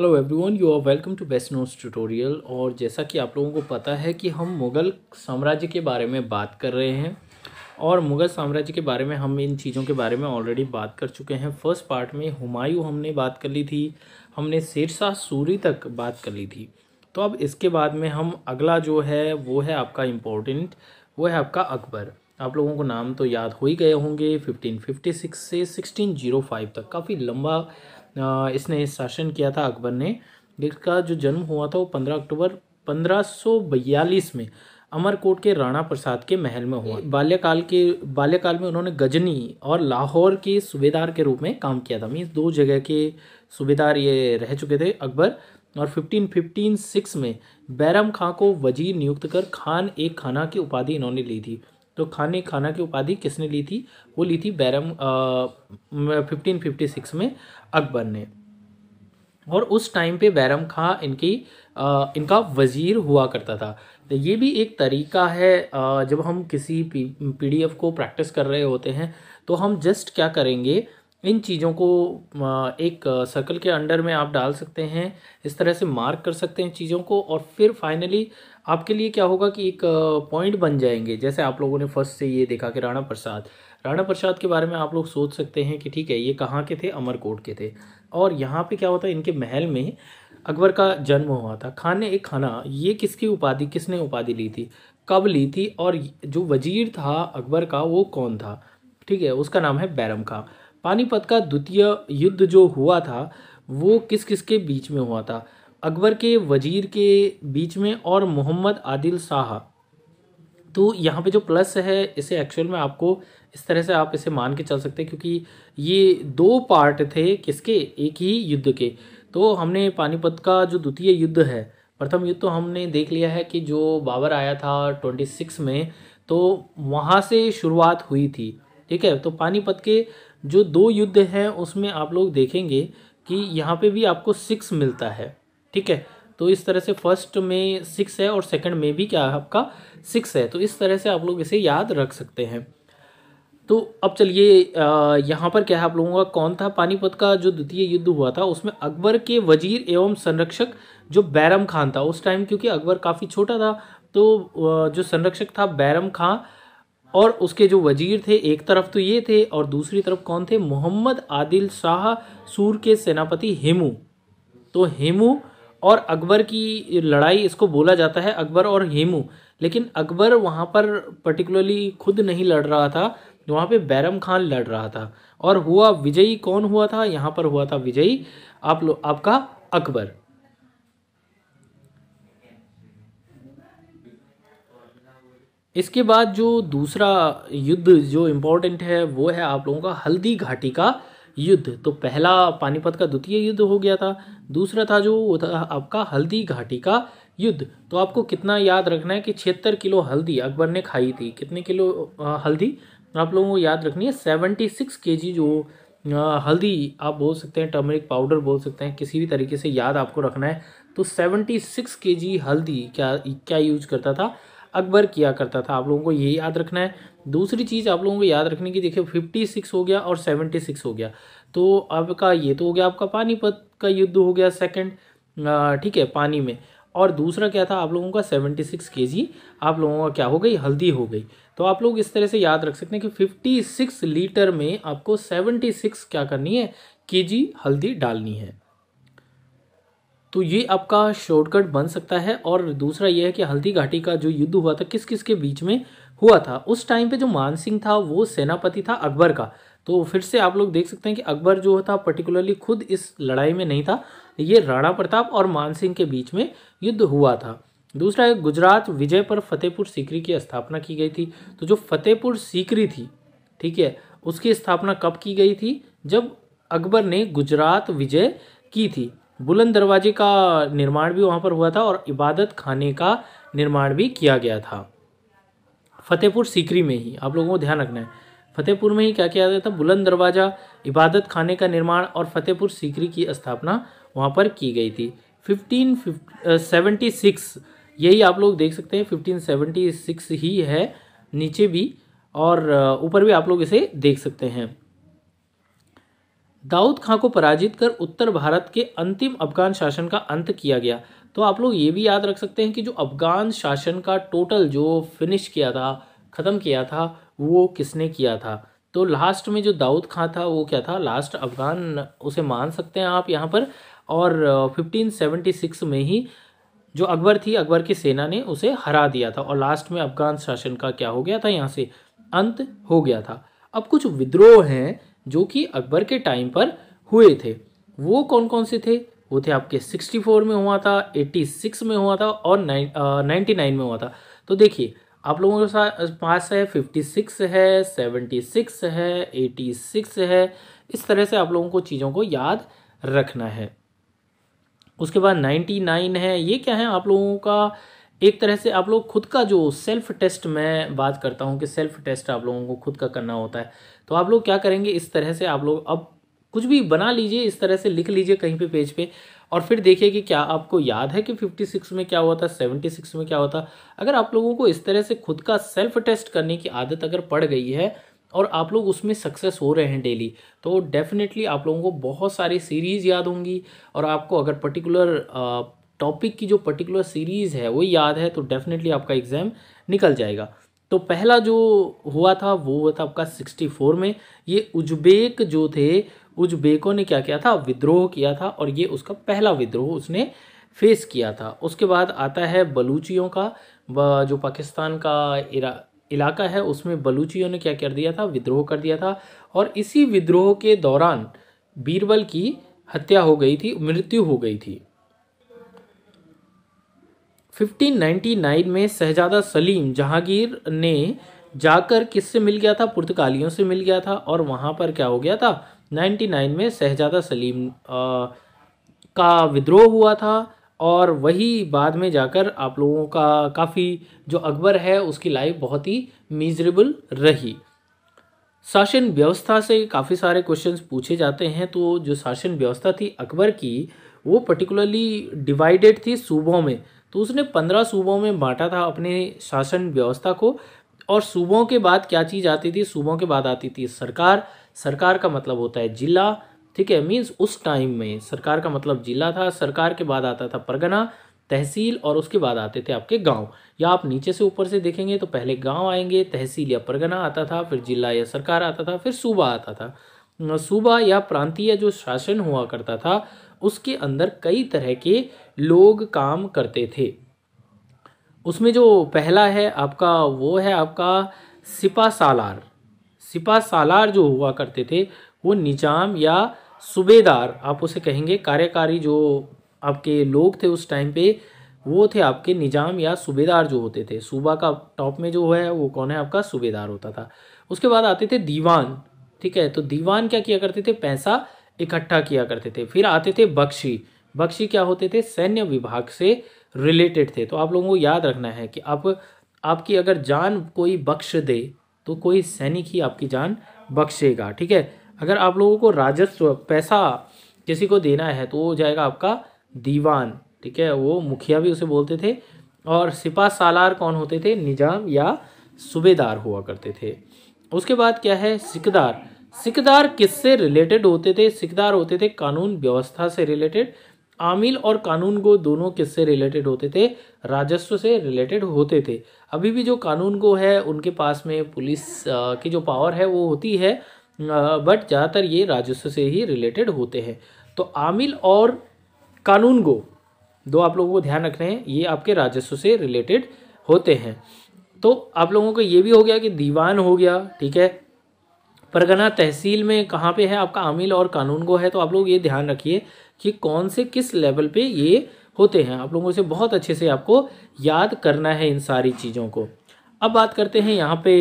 hello everyone you are welcome to best notes tutorial और जैसा कि आप लोगों को पता है कि हम मुग़ल साम्राज्य के बारे में बात कर रहे हैं और मुग़ल साम्राज्य के बारे में हम इन चीज़ों के बारे में ऑलरेडी बात कर चुके हैं फर्स्ट पार्ट में हुमायूं हमने बात कर ली थी हमने शेरशाह सूरी तक बात कर ली थी तो अब इसके बाद में हम अगला जो है वो है आपका इम्पोर्टेंट वो है आपका अकबर आप लोगों को नाम तो याद हो ही गए होंगे सिक्स से फाइव तक काफ़ी लंबा इसने शासन किया था अकबर ने जिसका जो जन्म हुआ था वो पंद्रह अक्टूबर पंद्रह में अमरकोट के राणा प्रसाद के महल में हुआ बाल्यकाल के बाल्यकाल में उन्होंने गजनी और लाहौर के सूबेदार के रूप में काम किया था मीन्स दो जगह के सूबेदार ये रह चुके थे अकबर और फिफ्टीन फिफ्टीन सिक्स में बैरम खां को वजीर नियुक्त कर खान एक खाना की उपाधि इन्होंने ली थी तो खाने खाना की उपाधि किसने ली थी वो ली थी बैरम फिफ्टीन फिफ्टी सिक्स में अकबर ने और उस टाइम पे बैरम खां इनकी आ, इनका वज़ीर हुआ करता था तो ये भी एक तरीका है आ, जब हम किसी पीडीएफ को प्रैक्टिस कर रहे होते हैं तो हम जस्ट क्या करेंगे इन चीज़ों को एक सर्कल के अंडर में आप डाल सकते हैं इस तरह से मार्क कर सकते हैं चीज़ों को और फिर फाइनली आपके लिए क्या होगा कि एक पॉइंट बन जाएंगे जैसे आप लोगों ने फर्स्ट से ये देखा कि राणा प्रसाद राणा प्रसाद के बारे में आप लोग सोच सकते हैं कि ठीक है ये कहाँ के थे अमरकोट के थे और यहाँ पे क्या होता है इनके महल में अकबर का जन्म हुआ था खान ने एक खाना ये किसकी उपाधि किसने उपाधि ली थी कब ली थी और जो वजीर था अकबर का वो कौन था ठीक है उसका नाम है बैरम खां पानीपत का द्वितीय युद्ध जो हुआ था वो किस किसके बीच में हुआ था अकबर के वजीर के बीच में और मोहम्मद आदिल शाह तो यहाँ पे जो प्लस है इसे एक्चुअल में आपको इस तरह से आप इसे मान के चल सकते हैं क्योंकि ये दो पार्ट थे किसके एक ही युद्ध के तो हमने पानीपत का जो द्वितीय युद्ध है प्रथम युद्ध तो हमने देख लिया है कि जो बाबर आया था ट्वेंटी सिक्स में तो वहाँ से शुरुआत हुई थी ठीक है तो पानीपत के जो दो युद्ध हैं उसमें आप लोग देखेंगे कि यहाँ पे भी आपको सिक्स मिलता है ठीक है तो इस तरह से फर्स्ट में सिक्स है और सेकंड में भी क्या है आपका सिक्स है तो इस तरह से आप लोग इसे याद रख सकते हैं तो अब चलिए यहाँ पर क्या है आप लोगों का कौन था पानीपत का जो द्वितीय युद्ध हुआ था उसमें अकबर के वजीर एवं संरक्षक जो बैरम खान था उस टाइम क्योंकि अकबर काफ़ी छोटा था तो जो संरक्षक था बैरम खां और उसके जो वजीर थे एक तरफ तो ये थे और दूसरी तरफ कौन थे मोहम्मद आदिल शाह सूर के सेनापति हेमू तो हेमू और अकबर की लड़ाई इसको बोला जाता है अकबर और हेमू लेकिन अकबर वहाँ पर पर्टिकुलरली खुद नहीं लड़ रहा था वहाँ पे बैरम खान लड़ रहा था और हुआ विजयी कौन हुआ था यहाँ पर हुआ था विजयी आप लोग आपका अकबर इसके बाद जो दूसरा युद्ध जो इम्पोर्टेंट है वो है आप लोगों का हल्दी घाटी का युद्ध तो पहला पानीपत का द्वितीय युद्ध हो गया था दूसरा था जो वो था आपका हल्दी घाटी का युद्ध तो आपको कितना याद रखना है कि छिहत्तर किलो हल्दी अकबर ने खाई थी कितने किलो हल्दी आप लोगों को याद रखनी है सेवेंटी सिक्स के जी जो हल्दी आप बोल सकते हैं टर्मरिक पाउडर बोल सकते हैं किसी भी तरीके से याद आपको रखना है तो सेवेंटी सिक्स के जी हल्दी क्या क्या यूज करता था अकबर किया करता था आप लोगों को ये याद रखना है दूसरी चीज़ आप लोगों को याद रखने की देखिए फिफ्टी सिक्स हो गया और सेवेंटी सिक्स हो गया तो आपका ये तो हो गया आपका पानीपत का युद्ध हो गया सेकंड ठीक है पानी में और दूसरा क्या था आप लोगों का सेवेंटी सिक्स के जी आप लोगों का क्या हो गई हल्दी हो गई तो आप लोग इस तरह से याद रख सकते हैं कि फिफ्टी सिक्स लीटर में आपको सेवेंटी सिक्स क्या करनी है के जी हल्दी डालनी है तो ये आपका शॉर्टकट बन सकता है और दूसरा यह है कि हल्दी घाटी का जो युद्ध हुआ था किस किस के बीच में हुआ था उस टाइम पे जो मान सिंह था वो सेनापति था अकबर का तो फिर से आप लोग देख सकते हैं कि अकबर जो था पर्टिकुलरली खुद इस लड़ाई में नहीं था ये राणा प्रताप और मान सिंह के बीच में युद्ध हुआ था दूसरा है गुजरात विजय पर फतेहपुर सीकरी की स्थापना की गई थी तो जो फतेहपुर सीकरी थी ठीक है उसकी स्थापना कब की गई थी जब अकबर ने गुजरात विजय की थी बुलंद दरवाजे का निर्माण भी वहाँ पर हुआ था और इबादत खाने का निर्माण भी किया गया था फतेहपुर सीकरी में ही आप लोगों को ध्यान रखना है फतेहपुर में ही क्या किया जाता था बुलंद दरवाज़ा इबादत खाने का निर्माण और फतेहपुर सीकरी की स्थापना वहाँ पर की गई थी फिफ्टीन सेवेंटी सिक्स यही आप लोग देख सकते हैं फिफ्टीन सेवेंटी सिक्स ही है नीचे भी और ऊपर भी आप लोग इसे देख सकते हैं दाऊद खां को पराजित कर उत्तर भारत के अंतिम अफगान शासन का अंत किया गया तो आप लोग ये भी याद रख सकते हैं कि जो अफ़गान शासन का टोटल जो फिनिश किया था ख़त्म किया था वो किसने किया था तो लास्ट में जो दाऊद खां था वो क्या था लास्ट अफ़गान उसे मान सकते हैं आप यहाँ पर और 1576 में ही जो अकबर थी अकबर की सेना ने उसे हरा दिया था और लास्ट में अफ़गान शासन का क्या हो गया था यहाँ से अंत हो गया था अब कुछ विद्रोह हैं जो कि अकबर के टाइम पर हुए थे वो कौन कौन से थे वो थे आपके 64 में हुआ था 86 में हुआ था और नाइन्टी नाइन में हुआ था तो देखिए आप लोगों के साथ पास है 56 है 76 है 86 है इस तरह से आप लोगों को चीज़ों को याद रखना है उसके बाद 99 है ये क्या है आप लोगों का एक तरह से आप लोग खुद का जो सेल्फ टेस्ट मैं बात करता हूँ कि सेल्फ टेस्ट आप लोगों को खुद का करना होता है तो आप लोग क्या करेंगे इस तरह से आप लोग अब कुछ भी बना लीजिए इस तरह से लिख लीजिए कहीं पे पेज पे और फिर देखिए कि क्या आपको याद है कि 56 में क्या हुआ था 76 में क्या हुआ था अगर आप लोगों को इस तरह से खुद का सेल्फ टेस्ट करने की आदत अगर पड़ गई है और आप लोग उसमें सक्सेस हो रहे हैं डेली तो डेफिनेटली आप लोगों को बहुत सारी सीरीज़ याद होंगी और आपको अगर पर्टिकुलर टॉपिक की जो पर्टिकुलर सीरीज़ है वो याद है तो डेफिनेटली आपका एग्ज़ाम निकल जाएगा तो पहला जो हुआ था वो हुआ था आपका 64 में ये उज्बेक जो थे उज्बेकों ने क्या किया था विद्रोह किया था और ये उसका पहला विद्रोह उसने फेस किया था उसके बाद आता है बलूचियों का जो पाकिस्तान का इरा इलाका है उसमें बलूचियों ने क्या कर दिया था विद्रोह कर दिया था और इसी विद्रोह के दौरान बीरबल की हत्या हो गई थी मृत्यु हो गई थी 1599 में शहजादा सलीम जहांगीर ने जाकर किससे मिल गया था पुर्तगालियों से मिल गया था और वहां पर क्या हो गया था नाइन में शहजादा सलीम आ, का विद्रोह हुआ था और वही बाद में जाकर आप लोगों का काफ़ी जो अकबर है उसकी लाइफ बहुत ही मीजरेबल रही शासन व्यवस्था से काफ़ी सारे क्वेश्चंस पूछे जाते हैं तो जो शासन व्यवस्था थी अकबर की वो पर्टिकुलरली डिवाइडेड थी सूबों में तो उसने पंद्रह सूबों में बांटा था अपने शासन व्यवस्था को और सूबों के बाद क्या चीज़ आती थी सूबों के बाद आती थी सरकार सरकार का मतलब होता है जिला ठीक है मीन्स उस टाइम में सरकार का मतलब जिला था सरकार के बाद आता था परगना तहसील और उसके बाद आते थे आपके गांव या आप नीचे से ऊपर से देखेंगे तो पहले गांव आएंगे तहसील या परगना आता था फिर जिला या सरकार आता था फिर सूबा आता था सूबा या प्रांतीय जो शासन हुआ करता था उसके अंदर कई तरह के लोग काम करते थे उसमें जो पहला है आपका वो है आपका सिपा सालार सिपा सालार जो हुआ करते थे वो निजाम या सूबेदार आप उसे कहेंगे कार्यकारी जो आपके लोग थे उस टाइम पे वो थे आपके निजाम या सूबेदार जो होते थे सूबा का टॉप में जो है वो कौन है आपका सूबेदार होता था उसके बाद आते थे दीवान ठीक है तो दीवान क्या किया करते थे पैसा इकट्ठा किया करते थे फिर आते थे बख्शी बख्शी क्या होते थे सैन्य विभाग से रिलेटेड थे तो आप लोगों को याद रखना है कि आप आपकी अगर जान कोई बख्श दे तो कोई सैनिक ही आपकी जान बख्शेगा ठीक है अगर आप लोगों को राजस्व पैसा किसी को देना है तो वो जाएगा आपका दीवान ठीक है वो मुखिया भी उसे बोलते थे और सिपा सालार कौन होते थे निजाम या सूबेदार हुआ करते थे उसके बाद क्या है सिकदार सिकदार किससे रिलेटेड होते थे सिकदार होते थे कानून व्यवस्था से रिलेटेड आमिल और कानून गो दोनों किससे रिलेटेड होते थे राजस्व से रिलेटेड होते थे अभी भी जो कानून गो है उनके पास में पुलिस की जो पावर है वो होती है बट ज़्यादातर ये राजस्व से ही रिलेटेड होते हैं तो आमिल और कानून गो दो आप लोगों को ध्यान रखने हैं ये आपके राजस्व से रिलेटेड होते हैं तो आप लोगों को ये भी हो गया कि दीवान हो गया ठीक है परगना तहसील में कहाँ पे है आपका आमिल और कानून गो है तो आप लोग ये ध्यान रखिए कि कौन से किस लेवल पे ये होते हैं आप लोगों से बहुत अच्छे से आपको याद करना है इन सारी चीज़ों को अब बात करते हैं यहाँ पे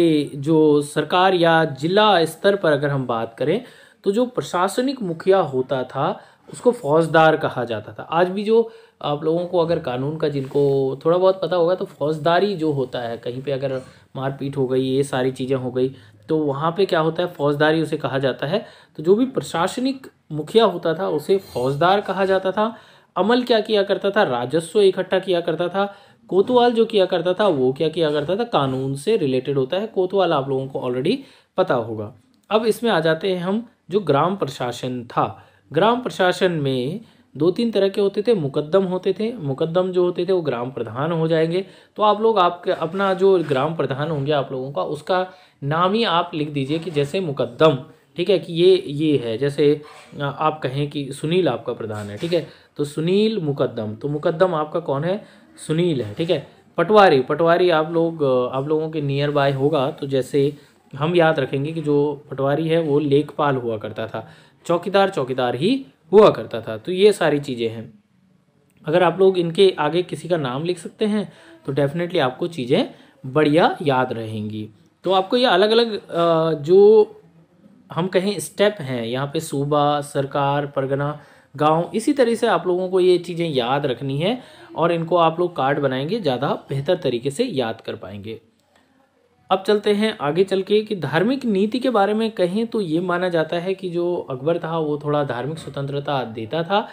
जो सरकार या जिला स्तर पर अगर हम बात करें तो जो प्रशासनिक मुखिया होता था उसको फौजदार कहा जाता था आज भी जो आप लोगों को अगर कानून का जिनको थोड़ा बहुत पता होगा तो फौजदारी जो होता है कहीं पे अगर मारपीट हो गई ये सारी चीज़ें हो गई तो वहाँ पे क्या होता है फौजदारी उसे कहा जाता है तो जो भी प्रशासनिक मुखिया होता था उसे फौजदार कहा जाता था अमल क्या किया करता था राजस्व इकट्ठा किया करता था कोतवाल जो किया करता था वो क्या किया करता था कानून से रिलेटेड होता है कोतवाल आप लोगों को ऑलरेडी पता होगा अब इसमें आ जाते हैं हम जो ग्राम प्रशासन था ग्राम प्रशासन में दो तीन तरह के होते थे मुकदम होते थे मुकदम जो होते थे वो ग्राम प्रधान हो जाएंगे तो आप लोग आपके अपना जो ग्राम प्रधान होंगे आप लोगों का उसका नाम ही आप लिख दीजिए कि जैसे मुकदम ठीक है कि ये ये है जैसे आप कहें कि सुनील आपका प्रधान है ठीक है तो सुनील मुकदम तो मुकदम आपका कौन है सुनील है ठीक है पटवारी पटवारी आप लोग आप लोगों के नियर बाय होगा तो जैसे हम याद रखेंगे कि जो पटवारी है वो लेखपाल हुआ करता था चौकीदार चौकीदार ही हुआ करता था तो ये सारी चीज़ें हैं अगर आप लोग इनके आगे किसी का नाम लिख सकते हैं तो डेफिनेटली आपको चीज़ें बढ़िया याद रहेंगी तो आपको ये अलग अलग जो हम कहें स्टेप हैं यहाँ पे सूबा सरकार परगना गांव इसी तरह से आप लोगों को ये चीज़ें याद रखनी है और इनको आप लोग कार्ड बनाएंगे ज़्यादा बेहतर तरीके से याद कर पाएंगे अब चलते हैं आगे चल के कि धार्मिक नीति के बारे में कहें तो ये माना जाता है कि जो अकबर था वो थोड़ा धार्मिक स्वतंत्रता देता था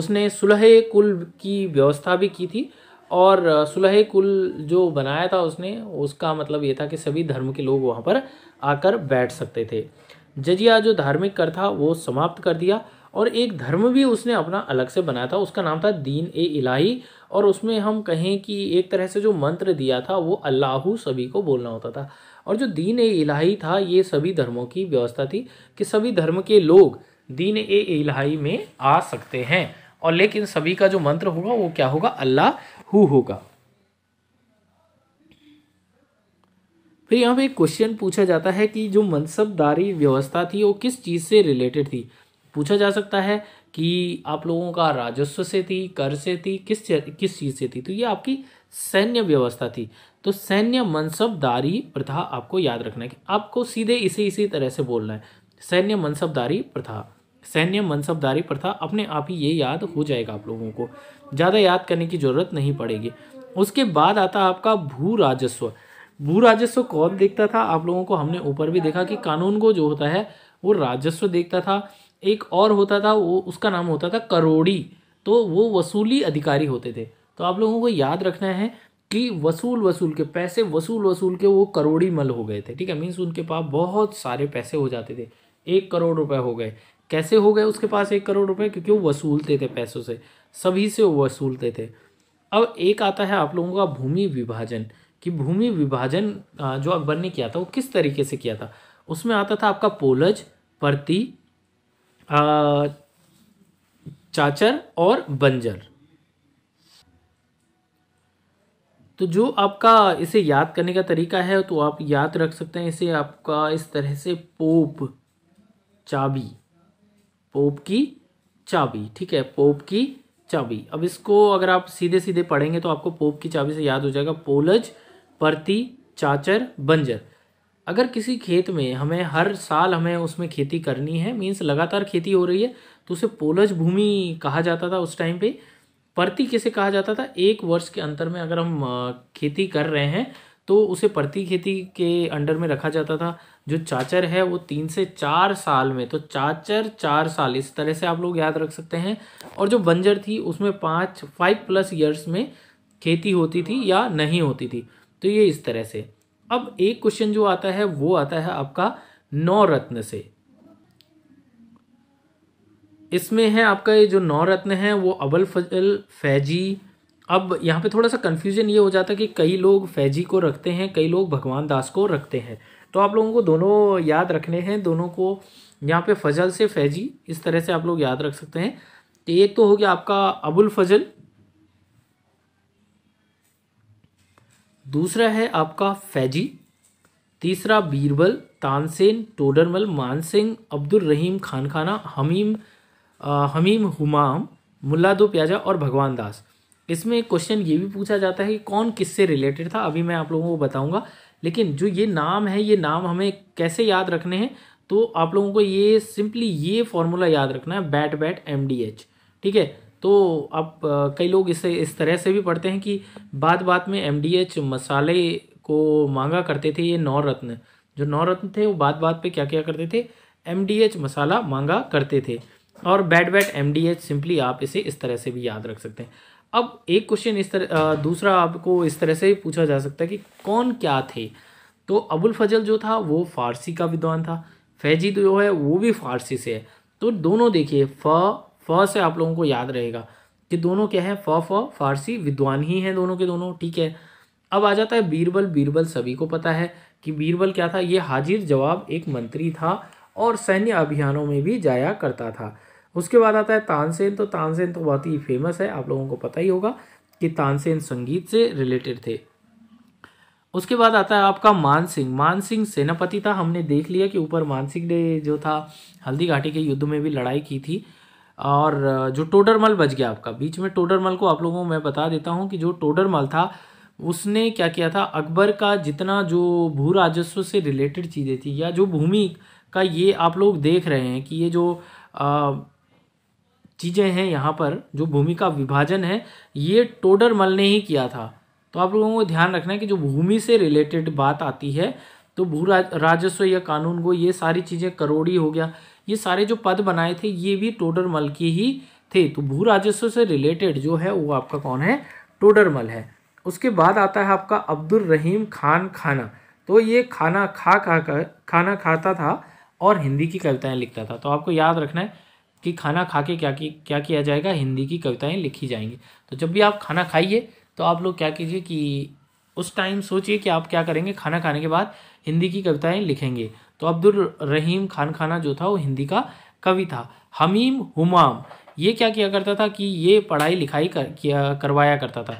उसने सुलह कुल की व्यवस्था भी की थी और सुलह कुल जो बनाया था उसने उसका मतलब ये था कि सभी धर्म के लोग वहाँ पर आकर बैठ सकते थे जजिया जो धार्मिक कर था वो समाप्त कर दिया और एक धर्म भी उसने अपना अलग से बनाया था उसका नाम था दीन ए इलाही और उसमें हम कहें कि एक तरह से जो मंत्र दिया था वो अल्लाह सभी को बोलना होता था और जो दीन ए इलाही था ये सभी धर्मों की व्यवस्था थी कि सभी धर्म के लोग दीन ए इलाही में आ सकते हैं और लेकिन सभी का जो मंत्र होगा वो क्या होगा अल्लाह हु होगा फिर यहाँ पे एक क्वेश्चन पूछा जाता है कि जो मनसबदारी व्यवस्था थी वो किस चीज़ से रिलेटेड थी पूछा जा सकता है कि आप लोगों का राजस्व से थी कर से थी किस किस चीज़ से थी तो ये आपकी सैन्य व्यवस्था थी तो सैन्य मनसबदारी प्रथा आपको याद रखना है कि आपको सीधे इसे इसी तरह से बोलना है सैन्य मनसबदारी प्रथा सैन्य मनसबदारी प्रथा अपने आप ही ये याद हो जाएगा आप लोगों को ज़्यादा याद करने की ज़रूरत नहीं पड़ेगी उसके बाद आता आपका भू राजस्व भू राजस्व कौन देखता था आप लोगों को हमने ऊपर भी देखा कि कानून को जो होता है वो राजस्व देखता था एक और होता था वो उसका नाम होता था करोड़ी तो वो वसूली अधिकारी होते थे तो आप लोगों को याद रखना है कि वसूल वसूल के पैसे वसूल वसूल के वो करोड़ी मल हो गए थे ठीक है मीन्स उनके पास बहुत सारे पैसे हो जाते थे एक करोड़ रुपए हो गए कैसे हो गए उसके पास एक करोड़ रुपए क्योंकि वो वसूलते थे पैसों से सभी से वो वसूलते थे अब एक आता है आप लोगों का भूमि विभाजन कि भूमि विभाजन जो अकबर ने किया था वो किस तरीके से किया था उसमें आता था आपका पोलज परती चाचर और बंजर तो जो आपका इसे याद करने का तरीका है तो आप याद रख सकते हैं इसे आपका इस तरह से पोप चाबी पोप की चाबी ठीक है पोप की चाबी अब इसको अगर आप सीधे सीधे पढ़ेंगे तो आपको पोप की चाबी से याद हो जाएगा पोलज परती चाचर बंजर अगर किसी खेत में हमें हर साल हमें उसमें खेती करनी है मीन्स लगातार खेती हो रही है तो उसे पोलज भूमि कहा जाता था उस टाइम पे परती किसे कहा जाता था एक वर्ष के अंतर में अगर हम खेती कर रहे हैं तो उसे प्रति खेती के अंडर में रखा जाता था जो चाचर है वो तीन से चार साल में तो चाचर चार साल इस तरह से आप लोग याद रख सकते हैं और जो बंजर थी उसमें पाँच फाइव प्लस ईयर्स में खेती होती थी या नहीं होती थी तो ये इस तरह से अब एक क्वेश्चन जो आता है वो आता है आपका नौ रत्न से इसमें है आपका ये जो नौ रत्न है वो अबल फजल फैजी अब यहाँ पे थोड़ा सा कन्फ्यूजन ये हो जाता है कि कई लोग फैजी को रखते हैं कई लोग भगवान दास को रखते हैं तो आप लोगों को दोनों याद रखने हैं दोनों को यहाँ पे फजल से फैजी इस तरह से आप लोग याद रख सकते हैं एक तो हो गया आपका अबुल फजल दूसरा है आपका फैजी तीसरा बीरबल तानसेन टोडरमल मानसिंह अब्दुल रहीम खानखाना हमीम आ, हमीम हुमाम मुल्ला दो प्याजा और भगवान दास इसमें क्वेश्चन ये भी पूछा जाता है कि कौन किससे रिलेटेड था अभी मैं आप लोगों को बताऊंगा लेकिन जो ये नाम है ये नाम हमें कैसे याद रखने हैं तो आप लोगों को ये सिंपली ये फॉर्मूला याद रखना है bat bat M D H ठीक है तो अब कई लोग इसे इस तरह से भी पढ़ते हैं कि बाद बाद में एम मसाले को मांगा करते थे ये नौ रत्न जो नौ रत्न थे वो बात बात पे क्या क्या करते थे एम मसाला मांगा करते थे और बैट बैट एम सिंपली आप इसे इस तरह से भी याद रख सकते हैं अब एक क्वेश्चन इस तरह दूसरा आपको इस तरह से पूछा जा सकता है कि कौन क्या थे तो अबुल फजल जो था वो फारसी का विद्वान था फैजी तो जो है वो भी फारसी से है तो दोनों देखिए फ फ से आप लोगों को याद रहेगा कि दोनों क्या है फ फ फारसी विद्वान ही हैं दोनों के दोनों ठीक है अब आ जाता है बीरबल बीरबल सभी को पता है कि बीरबल क्या था ये हाजिर जवाब एक मंत्री था और सैन्य अभियानों में भी जाया करता था उसके बाद आता है तानसेन तो तानसेन तो बहुत ही फेमस है आप लोगों को पता ही होगा कि तानसेन संगीत से रिलेटेड थे उसके बाद आता है आपका मान सिंह मान सिंह सेनापति था हमने देख लिया कि ऊपर मानसिंह ने जो था हल्दी घाटी के युद्ध में भी लड़ाई की थी और जो टोडरमल बच गया आपका बीच में टोडरमल को आप लोगों को मैं बता देता हूँ कि जो टोडरमल था उसने क्या किया था अकबर का जितना जो भू राजस्व से रिलेटेड चीज़ें थी या जो भूमि का ये आप लोग देख रहे हैं कि ये जो चीज़ें हैं यहाँ पर जो भूमि का विभाजन है ये टोडरमल ने ही किया था तो आप लोगों को ध्यान रखना है कि जो भूमि से रिलेटेड बात आती है तो भू राजस्व या कानून को ये सारी चीज़ें करोड़ी हो गया ये सारे जो पद बनाए थे ये भी टोडरमल के ही थे तो भू राजस्व से रिलेटेड जो है वो आपका कौन है टोडरमल है उसके बाद आता है आपका अब्दुल रहीम खान खाना तो ये खाना खा खा कर खाना खाता था और हिंदी की कविताएं लिखता था तो आपको याद रखना है कि खाना खा के क्या की क्या किया जाएगा हिंदी की कविताएं लिखी जाएंगी तो जब भी आप खाना खाइए तो आप लोग क्या कीजिए कि उस टाइम सोचिए कि आप क्या करेंगे खाना खाने के बाद हिंदी की कविताएं लिखेंगे तो अब्दुल रहीम खान खाना जो था वो हिंदी का कवि था हमीम हुमाम ये क्या किया करता था कि ये पढ़ाई लिखाई कर किया करवाया करता था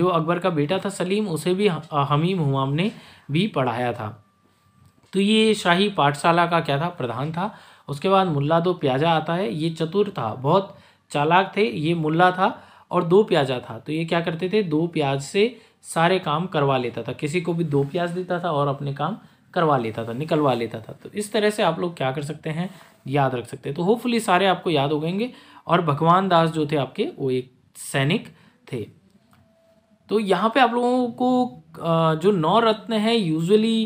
जो अकबर का बेटा था सलीम उसे भी हमीम हुमाम ने भी पढ़ाया था तो ये शाही पाठशाला का क्या था प्रधान था उसके बाद मुल्ला दो प्याजा आता है ये चतुर था बहुत चालाक थे ये मुल्ला था और दो प्याजा था तो ये क्या करते थे दो प्याज से सारे काम करवा लेता था किसी को भी दो प्याज देता था और अपने काम करवा लेता था निकलवा लेता था तो इस तरह से आप लोग क्या कर सकते हैं याद रख सकते हैं तो होपफुली सारे आपको याद हो गएंगे और भगवान दास जो थे आपके वो एक सैनिक थे तो यहाँ पे आप लोगों को जो नौ रत्न हैं यूजुअली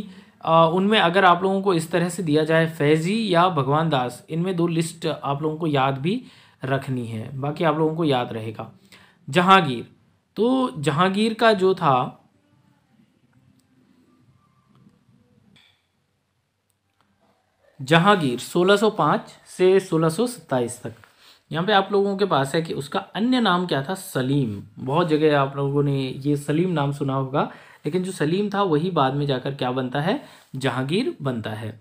उनमें अगर आप लोगों को इस तरह से दिया जाए फैजी या भगवान दास इनमें दो लिस्ट आप लोगों को याद भी रखनी है बाकी आप लोगों को याद रहेगा जहांगीर तो जहांगीर का जो था जहांगीर 1605 से 1627 तक यहाँ पे आप लोगों के पास है कि उसका अन्य नाम क्या था सलीम बहुत जगह आप लोगों ने ये सलीम नाम सुना होगा लेकिन जो सलीम था वही बाद में जाकर क्या बनता है जहांगीर बनता है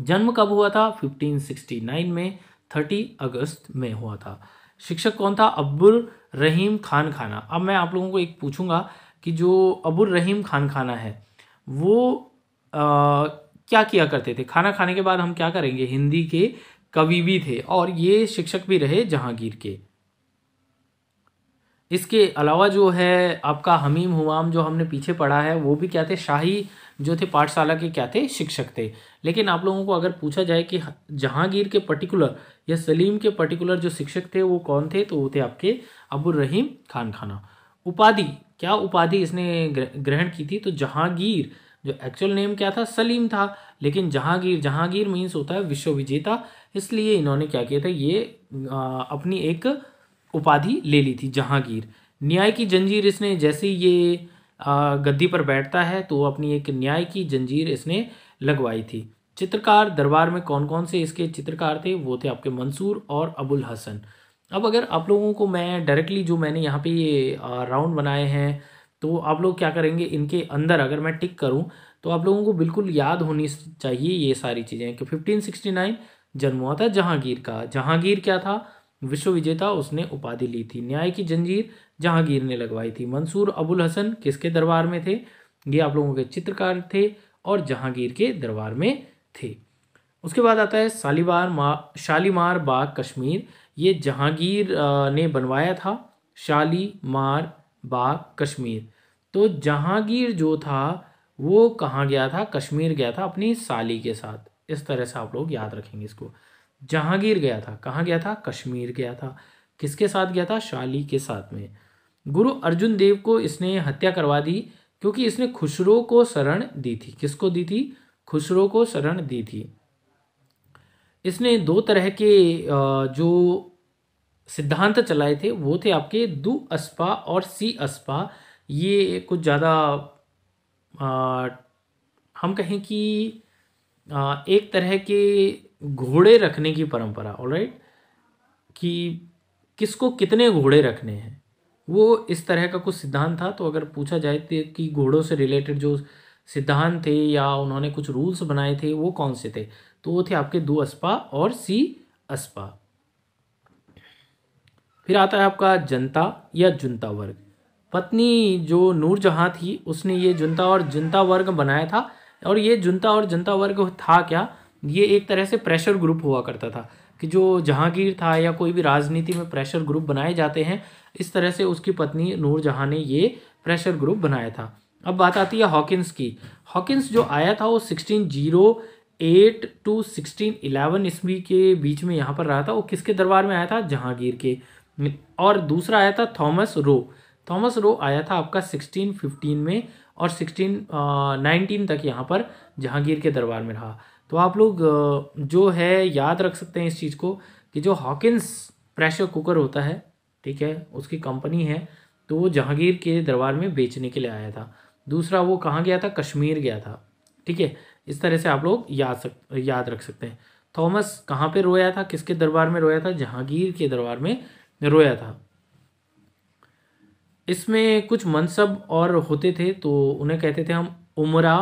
जन्म कब हुआ था 1569 में 30 अगस्त में हुआ था शिक्षक कौन था अब्बुल रहीम खान खाना अब मैं आप लोगों को एक पूछूंगा कि जो अबुल रहीम खान खाना है वो आ, क्या किया करते थे खाना खाने के बाद हम क्या करेंगे हिंदी के कवि भी थे और ये शिक्षक भी रहे जहांगीर के इसके अलावा जो है आपका हमीम हुमाम जो हमने पीछे पढ़ा है वो भी क्या थे शाही जो थे पाठशाला के क्या थे शिक्षक थे लेकिन आप लोगों को अगर पूछा जाए कि जहांगीर के पर्टिकुलर या सलीम के पर्टिकुलर जो शिक्षक थे वो कौन थे तो वो थे आपके अबुल रहीम खान खाना उपाधि क्या उपाधि इसने ग्रहण की थी तो जहांगीर जो एक्चुअल नेम क्या था सलीम था लेकिन जहांगीर जहांगीर मीन्स होता है विश्व विजेता इसलिए इन्होंने क्या किया था ये आ, अपनी एक उपाधि ले ली थी जहांगीर न्याय की जंजीर इसने जैसे ये आ, गद्दी पर बैठता है तो अपनी एक न्याय की जंजीर इसने लगवाई थी चित्रकार दरबार में कौन कौन से इसके चित्रकार थे वो थे आपके मंसूर और अबुल हसन अब अगर आप लोगों को मैं डायरेक्टली जो मैंने यहाँ पे ये राउंड बनाए हैं तो आप लोग क्या करेंगे इनके अंदर अगर मैं टिक करूँ तो आप लोगों को बिल्कुल याद होनी चाहिए ये सारी चीज़ें कि 1569 जन्म हुआ था जहांगीर का जहांगीर क्या था विश्व विजेता उसने उपाधि ली थी न्याय की जंजीर जहांगीर ने लगवाई थी मंसूर अबुल हसन किसके दरबार में थे ये आप लोगों के चित्रकार थे और जहांगीर के दरबार में थे उसके बाद आता है शालीबार मा शालीमार बाग कश्मीर ये जहांगीर ने बनवाया था शालीमार बाग कश्मीर तो जहांगीर जो था वो कहाँ गया था कश्मीर गया था अपनी साली के साथ इस तरह से आप लोग याद रखेंगे इसको जहांगीर गया था कहाँ गया था कश्मीर गया था किसके साथ गया था शाली के साथ में गुरु अर्जुन देव को इसने हत्या करवा दी क्योंकि इसने खुसरो को शरण दी थी किसको दी थी खुसरो को शरण दी थी इसने दो तरह के जो सिद्धांत चलाए थे वो थे आपके दु अस्पा और सी अस्पा ये कुछ ज़्यादा हम कहें कि आ, एक तरह के घोड़े रखने की परंपरा ऑल राइट कि किसको कितने घोड़े रखने हैं वो इस तरह का कुछ सिद्धांत था तो अगर पूछा जाए तो कि घोड़ों से रिलेटेड जो सिद्धांत थे या उन्होंने कुछ रूल्स बनाए थे वो कौन से थे तो वो थे आपके दो अस्पा और सी अस्पा फिर आता है आपका जनता या जुनता वर्ग पत्नी जो नूरजहाँ थी उसने ये जनता और जनता वर्ग बनाया था और ये जनता और जनता वर्ग था क्या ये एक तरह से प्रेशर ग्रुप हुआ करता था कि जो जहांगीर था या कोई भी राजनीति में प्रेशर ग्रुप बनाए जाते हैं इस तरह से उसकी पत्नी नूरजहाँ ने ये प्रेशर ग्रुप बनाया था अब बात आती है हॉकिंस की हॉकिंस जो आया था वो sixteen zero eight to sixteen eleven ईस्वी के बीच में यहाँ पर रहा था वो किसके दरबार में आया था जहांगीर के और दूसरा आया था थॉमस रो थॉमस रो आया था आपका 1615 में और 1619 तक यहाँ पर जहांगीर के दरबार में रहा तो आप लोग जो है याद रख सकते हैं इस चीज़ को कि जो हॉकिंस प्रेशर कुकर होता है ठीक है उसकी कंपनी है तो वो जहांगीर के दरबार में बेचने के लिए आया था दूसरा वो कहाँ गया था कश्मीर गया था ठीक है इस तरह से आप लोग याद सक याद रख सकते हैं थॉमस कहाँ पे रोया था किसके दरबार में रोया था जहांगीर के दरबार में रोया था इसमें कुछ मनसब और होते थे तो उन्हें कहते थे हम उमरा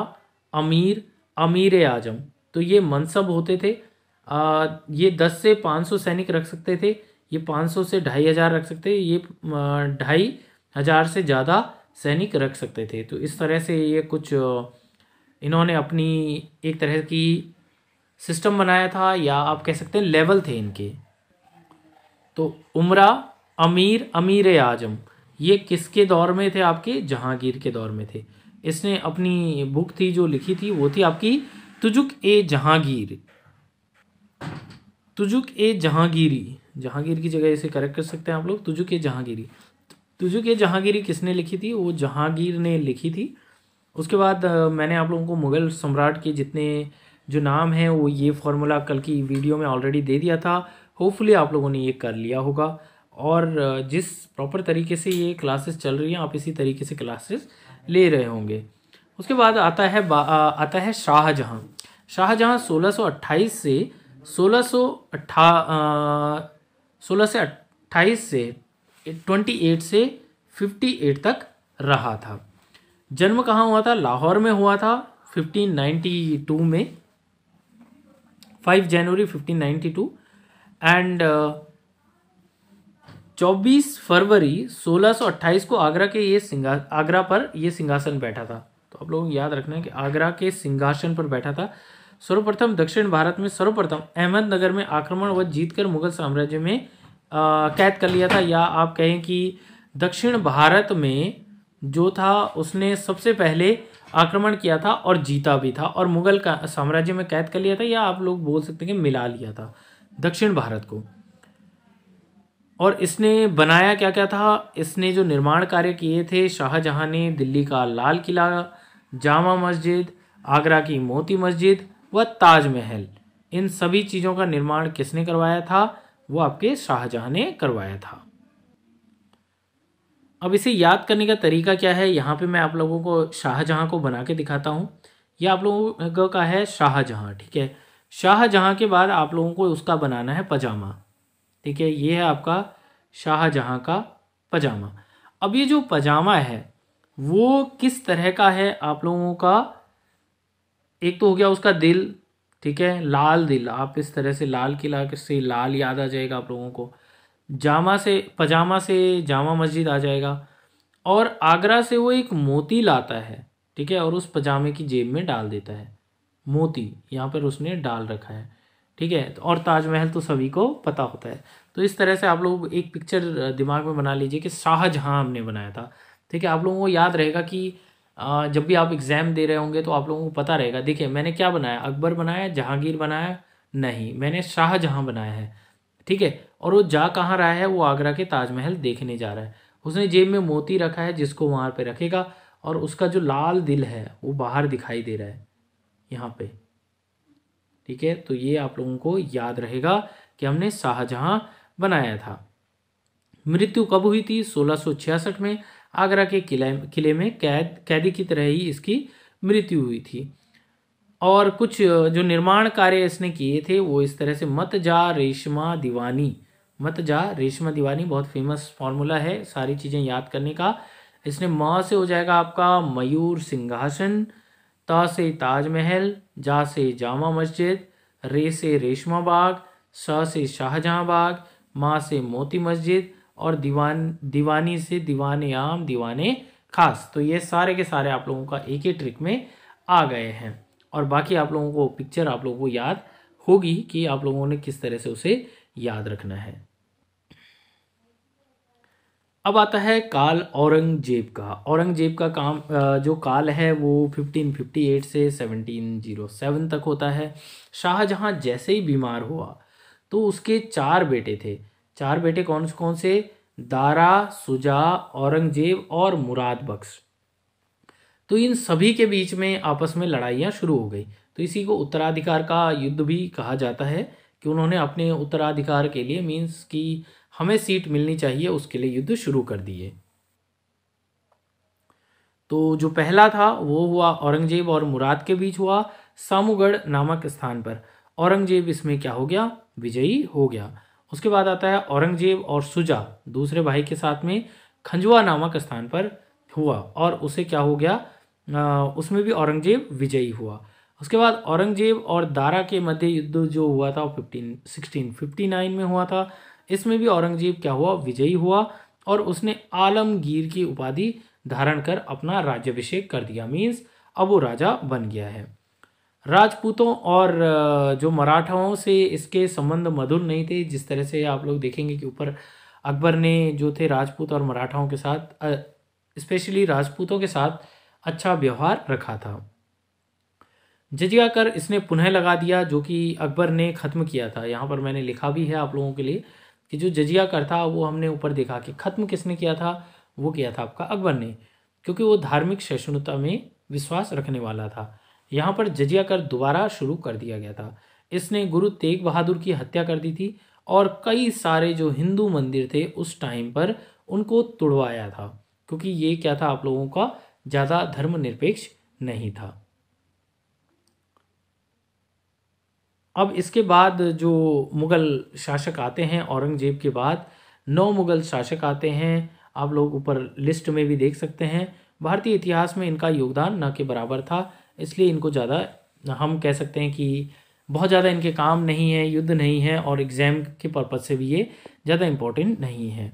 अमीर अमीर आजम तो ये मनसब होते थे आ, ये दस से पाँच सौ सैनिक रख सकते थे ये पाँच सौ से ढाई हज़ार रख सकते ये ढाई हज़ार से ज़्यादा सैनिक रख सकते थे तो इस तरह से ये कुछ इन्होंने अपनी एक तरह की सिस्टम बनाया था या आप कह सकते हैं लेवल थे इनके तो उमरा अमीर अमीर आजम ये किसके दौर में थे आपके जहांगीर के दौर में थे इसने अपनी बुक थी जो लिखी थी वो थी आपकी तुजुक ए जहांगीर तुजुक ए जहांगीरी जहांगीर की जगह इसे करेक्ट कर सकते हैं आप लोग तुजुक ए जहांगीरी तुजुक ए जहांगीरी किसने लिखी थी वो जहांगीर ने लिखी थी उसके बाद मैंने आप लोगों को मुग़ल सम्राट के जितने जो नाम हैं वो ये फॉर्मूला कल की वीडियो में ऑलरेडी दे दिया था होपफुली आप लोगों ने ये कर लिया होगा और जिस प्रॉपर तरीके से ये क्लासेस चल रही हैं आप इसी तरीके से क्लासेस ले रहे होंगे उसके बाद आता है आता है शाहजहाँ शाहजहाँ 1628 से अट्ठा सोलह से अट्ठाईस से 28 से 58 तक रहा था जन्म कहाँ हुआ था लाहौर में हुआ था 1592 में 5 जनवरी 1592 एंड uh, 24 फरवरी 1628 को आगरा के ये सिंगा आगरा पर ये सिंहासन बैठा था तो आप लोग याद रखना है कि आगरा के सिंहासन पर बैठा था सर्वप्रथम दक्षिण भारत में सर्वप्रथम अहमदनगर में आक्रमण व जीतकर मुगल साम्राज्य में कैद कर लिया था या आप कहें कि दक्षिण भारत में जो था उसने सबसे पहले आक्रमण किया था और जीता भी था और मुगल का साम्राज्य में कैद कर लिया था या आप लोग बोल सकते हैं कि मिला लिया था दक्षिण भारत को और इसने बनाया क्या क्या था इसने जो निर्माण कार्य किए थे शाहजहाँ ने दिल्ली का लाल किला जामा मस्जिद आगरा की मोती मस्जिद व ताजमहल इन सभी चीज़ों का निर्माण किसने करवाया था वो आपके शाहजहाँ ने करवाया था अब इसे याद करने का तरीका क्या है यहाँ पे मैं आप लोगों को शाहजहाँ को बना के दिखाता हूँ ये आप लोगों का है शाहजहाँ ठीक है शाहजहाँ के बाद आप लोगों को उसका बनाना है पजामा ठीक है ये है आपका शाहजहाँ का पजामा अब ये जो पजामा है वो किस तरह का है आप लोगों का एक तो हो गया उसका दिल ठीक है लाल दिल आप इस तरह से लाल किला से लाल याद आ जाएगा आप लोगों को जामा से पजामा से जामा मस्जिद आ जाएगा और आगरा से वो एक मोती लाता है ठीक है और उस पजामे की जेब में डाल देता है मोती यहाँ पर उसने डाल रखा है ठीक है तो और ताजमहल तो सभी को पता होता है तो इस तरह से आप लोग एक पिक्चर दिमाग में बना लीजिए कि शाहजहाँ हमने बनाया था ठीक है आप लोगों को याद रहेगा कि जब भी आप एग्ज़ाम दे रहे होंगे तो आप लोगों को पता रहेगा देखिए मैंने क्या बनाया अकबर बनाया जहांगीर बनाया नहीं मैंने शाहजहाँ बनाया है ठीक है और वो जा कहाँ रहा है वो आगरा के ताजमहल देखने जा रहा है उसने जेब में मोती रखा है जिसको वहाँ पर रखेगा और उसका जो लाल दिल है वो बाहर दिखाई दे रहा है यहाँ पर ठीक है तो ये आप लोगों को याद रहेगा कि हमने शाहजहां बनाया था मृत्यु कब हुई थी 1666 में आगरा के किले किले में कैद कैदी की तरह ही इसकी मृत्यु हुई थी और कुछ जो निर्माण कार्य इसने किए थे वो इस तरह से मत जा रेशमा दीवानी मत जा रेशमा दीवानी बहुत फेमस फॉर्मूला है सारी चीज़ें याद करने का इसने माँ से हो जाएगा आपका मयूर सिंहासन ता से ताजमहल जा से जामा मस्जिद रे से रेशमा बाग शाह से शाहजहाँ बाग माँ से मोती मस्जिद और दीवान दीवानी से दीवाने आम दीवाने खास तो ये सारे के सारे आप लोगों का एक ही ट्रिक में आ गए हैं और बाकी आप लोगों को पिक्चर आप लोगों को याद होगी कि आप लोगों ने किस तरह से उसे याद रखना है अब आता है काल औरंगजेब का औरंगजेब का काम जो काल है वो 1558 से 1707 तक होता है शाहजहाँ जैसे ही बीमार हुआ तो उसके चार बेटे थे चार बेटे कौन कौन से दारा सुजा औरंगजेब और मुराद बख्श तो इन सभी के बीच में आपस में लड़ाइयाँ शुरू हो गई तो इसी को उत्तराधिकार का युद्ध भी कहा जाता है कि उन्होंने अपने उत्तराधिकार के लिए मीन्स की हमें सीट मिलनी चाहिए उसके लिए युद्ध शुरू कर दिए तो जो पहला था वो हुआ औरंगजेब और मुराद के बीच हुआ सामूगढ़ नामक स्थान पर औरंगजेब इसमें क्या हो गया विजयी हो गया उसके बाद आता है औरंगजेब और सुजा दूसरे भाई के साथ में खंजुआ नामक स्थान पर हुआ और उसे क्या हो गया आ, उसमें भी औरंगजेब विजयी हुआ उसके बाद औरंगजेब और दारा के मध्य युद्ध जो हुआ था वो फिफ्टीन सिक्सटीन फिफ्टी नाइन में हुआ था इसमें भी औरंगजेब क्या हुआ विजयी हुआ और उसने आलमगीर की उपाधि धारण कर अपना राज्यभिषेक कर दिया मीन्स अब वो राजा बन गया है राजपूतों और जो मराठाओं से इसके संबंध मधुर नहीं थे जिस तरह से आप लोग देखेंगे कि ऊपर अकबर ने जो थे राजपूत और मराठाओं के साथ स्पेशली राजपूतों के साथ अच्छा व्यवहार रखा था जजिया कर इसने पुनः लगा दिया जो कि अकबर ने ख़त्म किया था यहाँ पर मैंने लिखा भी है आप लोगों के लिए कि जो जजिया कर था वो हमने ऊपर देखा कि ख़त्म किसने किया था वो किया था आपका अकबर ने क्योंकि वो धार्मिक सहिष्णुता में विश्वास रखने वाला था यहाँ पर जजिया कर दोबारा शुरू कर दिया गया था इसने गुरु तेग बहादुर की हत्या कर दी थी और कई सारे जो हिंदू मंदिर थे उस टाइम पर उनको तुड़वाया था क्योंकि ये क्या था आप लोगों का ज़्यादा धर्मनिरपेक्ष नहीं था अब इसके बाद जो मुग़ल शासक आते हैं औरंगज़ेब के बाद नौ मुग़ल शासक आते हैं आप लोग ऊपर लिस्ट में भी देख सकते हैं भारतीय इतिहास में इनका योगदान ना के बराबर था इसलिए इनको ज़्यादा हम कह सकते हैं कि बहुत ज़्यादा इनके काम नहीं है युद्ध नहीं है और एग्ज़ाम के पर्पज़ से भी ये ज़्यादा इम्पोर्टेंट नहीं है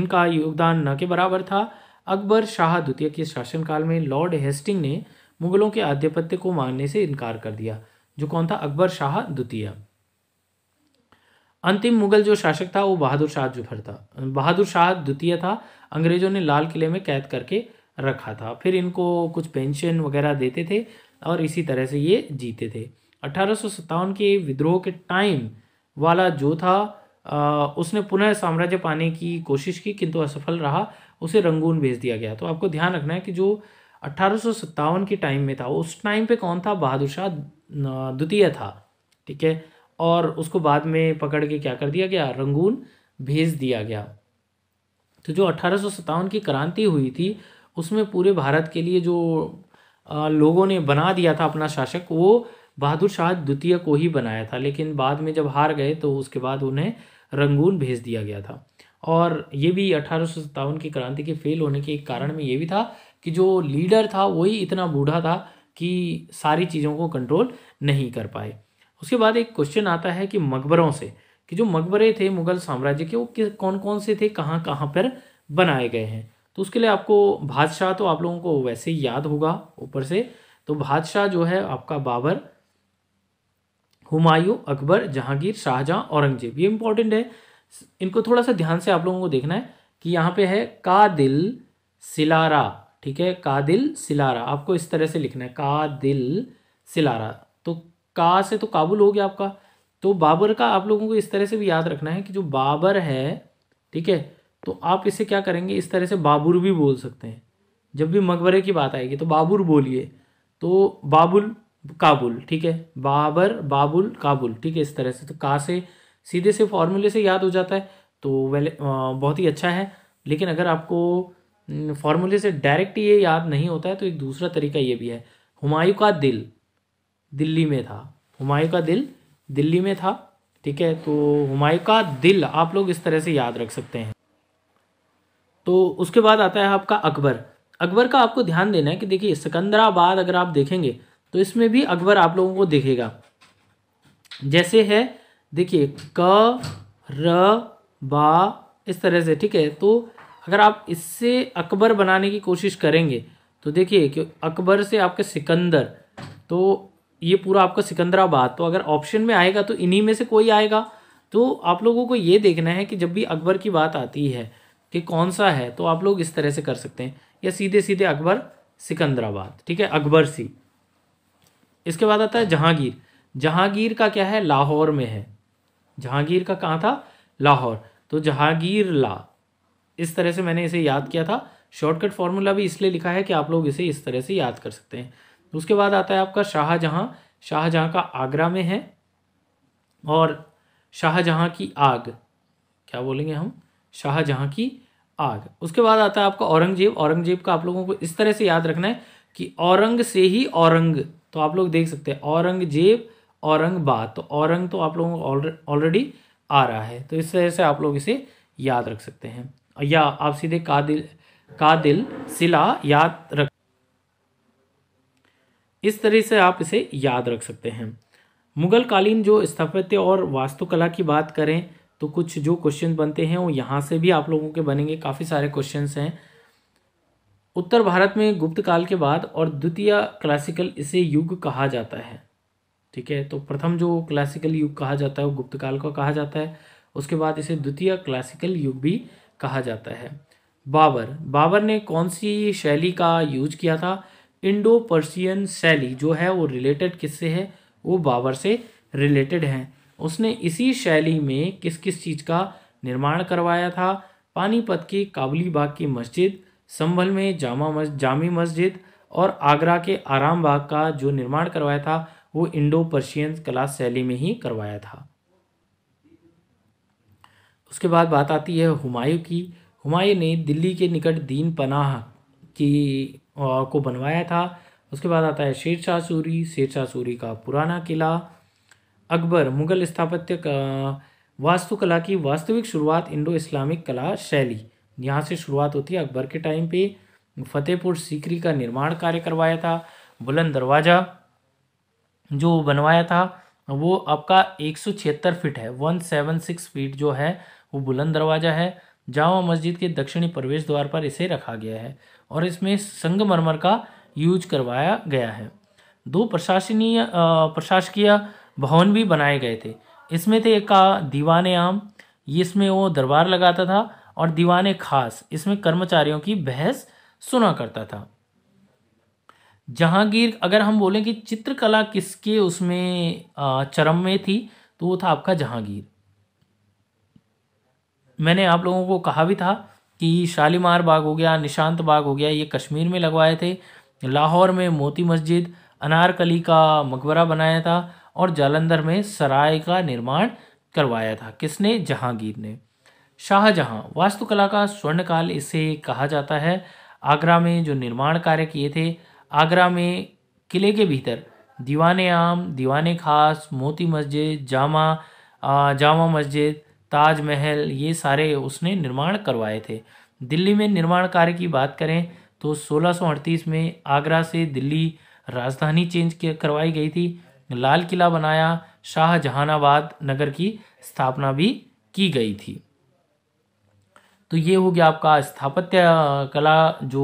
इनका योगदान न के बराबर था अकबर शाह द्वितीय के शासनकाल में लॉर्ड हेस्टिंग ने मुग़लों के आधिपत्य को मानने से इनकार कर दिया जो कौन था अकबर शाह द्वितीय अंतिम मुगल जो शासक था वो बहादुर शाह जुफर था बहादुर शाह द्वितीय था अंग्रेजों ने लाल किले में कैद करके रखा था फिर इनको कुछ पेंशन वगैरह देते थे और इसी तरह से ये जीते थे अठारह के विद्रोह के टाइम वाला जो था आ, उसने पुनः साम्राज्य पाने की कोशिश की किंतु असफल रहा उसे रंगून भेज दिया गया तो आपको ध्यान रखना है कि जो अट्ठारह के टाइम में था उस टाइम पे कौन था बहादुर शाह द्वितीय था ठीक है और उसको बाद में पकड़ के क्या कर दिया गया रंगून भेज दिया गया तो जो अठारह की क्रांति हुई थी उसमें पूरे भारत के लिए जो लोगों ने बना दिया था अपना शासक वो बहादुर शाह द्वितीय को ही बनाया था लेकिन बाद में जब हार गए तो उसके बाद उन्हें रंगून भेज दिया गया था और ये भी अठारह की क्रांति के फेल होने के एक कारण में ये भी था कि जो लीडर था वही इतना बूढ़ा था कि सारी चीज़ों को कंट्रोल नहीं कर पाए उसके बाद एक क्वेश्चन आता है कि मकबरों से कि जो मकबरे थे मुगल साम्राज्य के वो कौन कौन से थे कहाँ कहाँ पर बनाए गए हैं तो उसके लिए आपको बादशाह तो आप लोगों को वैसे ही याद होगा ऊपर से तो बादशाह जो है आपका बाबर हुमायूं अकबर जहांगीर शाहजहां औरंगजेब ये इंपॉर्टेंट है इनको थोड़ा सा ध्यान से आप लोगों को देखना है कि यहाँ पे है का दिल सिलारा ठीक है कादिल सिलारा आपको इस तरह से लिखना है कादिल सिलारा तो का से तो काबुल हो गया आपका तो बाबर का आप लोगों को इस तरह से भी याद रखना है कि जो बाबर है ठीक है तो आप इसे क्या करेंगे इस तरह से बाबुर भी बोल सकते हैं जब भी मकबरे की बात आएगी तो बाबुर बोलिए तो बाबुल काबुल ठीक है बाबर बाबुल काबुल ठीक है इस तरह से तो का से सीधे से फॉर्मूले से याद हो जाता है तो वेल बहुत ही अच्छा है लेकिन अगर आपको फॉर्मूले से डायरेक्ट ये याद नहीं होता है तो एक दूसरा तरीका ये भी है हुमायूं का दिल दिल्ली में था हुमायूं का दिल दिल्ली में था ठीक है तो हुमायूं का दिल आप लोग इस तरह से याद रख सकते हैं तो उसके बाद आता है आपका अकबर अकबर का आपको ध्यान देना है कि देखिए सिकंदराबाद अगर आप देखेंगे तो इसमें भी अकबर आप लोगों को देखेगा जैसे है देखिए क र बा इस तरह से ठीक है तो अगर आप इससे अकबर बनाने की कोशिश करेंगे तो देखिए कि अकबर से आपके सिकंदर तो ये पूरा आपका सिकंदराबाद तो अगर ऑप्शन में आएगा तो इन्हीं में से कोई आएगा तो आप लोगों को ये देखना है कि जब भी अकबर की बात आती है कि कौन सा है तो आप लोग इस तरह से कर सकते हैं या सीधे सीधे अकबर सिकंदराबाद ठीक है अकबर सी इसके बाद आता है जहांगीर जहांगीर का क्या है लाहौर में है जहांगीर का कहाँ था लाहौर तो जहांगीर ला इस तरह से मैंने इसे याद किया था शॉर्टकट फार्मूला भी इसलिए लिखा है कि आप लोग इसे इस तरह से याद कर सकते हैं उसके बाद आता है आपका शाहजहाँ शाहजहाँ का आगरा में है और शाहजहाँ की आग क्या बोलेंगे हम शाहजहाँ की आग उसके बाद आता है आपका औरंगजेब औरंगजेब का आप लोगों को इस तरह से याद रखना है कि औरंग से ही औरंग तो आप लोग देख सकते हैं औरंगजेब औरंगबाद तो औरंग तो आप लोगों को ऑलरेडी आ रहा है तो इस तरह से आप लोग इसे याद रख सकते हैं या आप सीधे कादिल कादिल सिला याद रख इस तरह से आप इसे याद रख सकते हैं मुगल कालीन जो स्थापत्य और वास्तुकला की बात करें तो कुछ जो क्वेश्चन बनते हैं वो यहाँ से भी आप लोगों के बनेंगे काफ़ी सारे क्वेश्चन हैं उत्तर भारत में गुप्त काल के बाद और द्वितीय क्लासिकल इसे युग कहा जाता है ठीक है तो प्रथम जो क्लासिकल युग कहा जाता है वो गुप्त काल का कहा जाता है उसके बाद इसे द्वितीय क्लासिकल युग भी कहा जाता है बाबर बाबर ने कौन सी शैली का यूज किया था इंडो पर्शियन शैली जो है वो रिलेटेड किससे है वो बाबर से रिलेटेड हैं उसने इसी शैली में किस किस चीज़ का निर्माण करवाया था पानीपत के काबली बाग की मस्जिद संभल में जामा मस्ज, जामी मस्जिद और आगरा के आराम बाग का जो निर्माण करवाया था वो इंडो पर्शियन कला शैली में ही करवाया था उसके बाद बात आती है हुमायूं की हुमायूं ने दिल्ली के निकट दीन पनाह की को बनवाया था उसके बाद आता है शेरशाह सूरी शेरशाह सूरी का पुराना किला अकबर मुगल स्थापत्य वास्तुकला की वास्तविक शुरुआत इंडो इस्लामिक कला शैली यहाँ से शुरुआत होती है अकबर के टाइम पे फतेहपुर सीकरी का निर्माण कार्य करवाया था बुलंद दरवाज़ा जो बनवाया था वो आपका एक फीट है 176 फीट जो है वो बुलंद दरवाज़ा है जामा मस्जिद के दक्षिणी प्रवेश द्वार पर इसे रखा गया है और इसमें संगमरमर का यूज करवाया गया है दो प्रशासनीय प्रशासकीय भवन भी बनाए गए थे इसमें थे एक का आम इसमें वो दरबार लगाता था और दीवाने खास इसमें कर्मचारियों की बहस सुना करता था जहांगीर अगर हम बोलें कि चित्रकला किसके उसमें चरम में थी तो वो था आपका जहांगीर मैंने आप लोगों को कहा भी था कि शालीमार बाग हो गया निशांत बाग हो गया ये कश्मीर में लगवाए थे लाहौर में मोती मस्जिद अनारकली का मकबरा बनाया था और जालंधर में सराय का निर्माण करवाया था किसने जहांगीर ने शाहजहां वास्तुकला का स्वर्णकाल इसे कहा जाता है आगरा में जो निर्माण कार्य किए थे आगरा में किले के भीतर दीवान आम दीवान खास मोती मस्जिद जामा जामा मस्जिद ताजमहल ये सारे उसने निर्माण करवाए थे दिल्ली में निर्माण कार्य की बात करें तो सोलह में आगरा से दिल्ली राजधानी चेंज करवाई गई थी लाल किला बनाया शाहजहानाबाद नगर की स्थापना भी की गई थी तो ये हो गया आपका स्थापत्य कला जो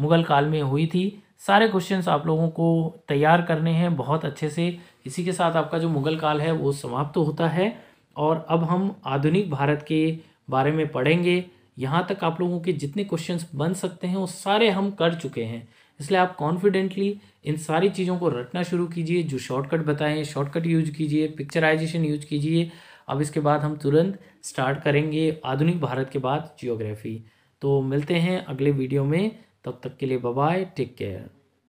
मुगल काल में हुई थी सारे क्वेश्चंस आप लोगों को तैयार करने हैं बहुत अच्छे से इसी के साथ आपका जो मुगल काल है वो समाप्त तो होता है और अब हम आधुनिक भारत के बारे में पढ़ेंगे यहाँ तक आप लोगों के जितने क्वेश्चंस बन सकते हैं वो सारे हम कर चुके हैं इसलिए आप कॉन्फिडेंटली इन सारी चीज़ों को रटना शुरू कीजिए जो शॉर्टकट बताएं शॉर्टकट यूज कीजिए पिक्चराइजेशन यूज कीजिए अब इसके बाद हम तुरंत स्टार्ट करेंगे आधुनिक भारत के बाद जियोग्राफी तो मिलते हैं अगले वीडियो में तब तक के लिए बाय टेक केयर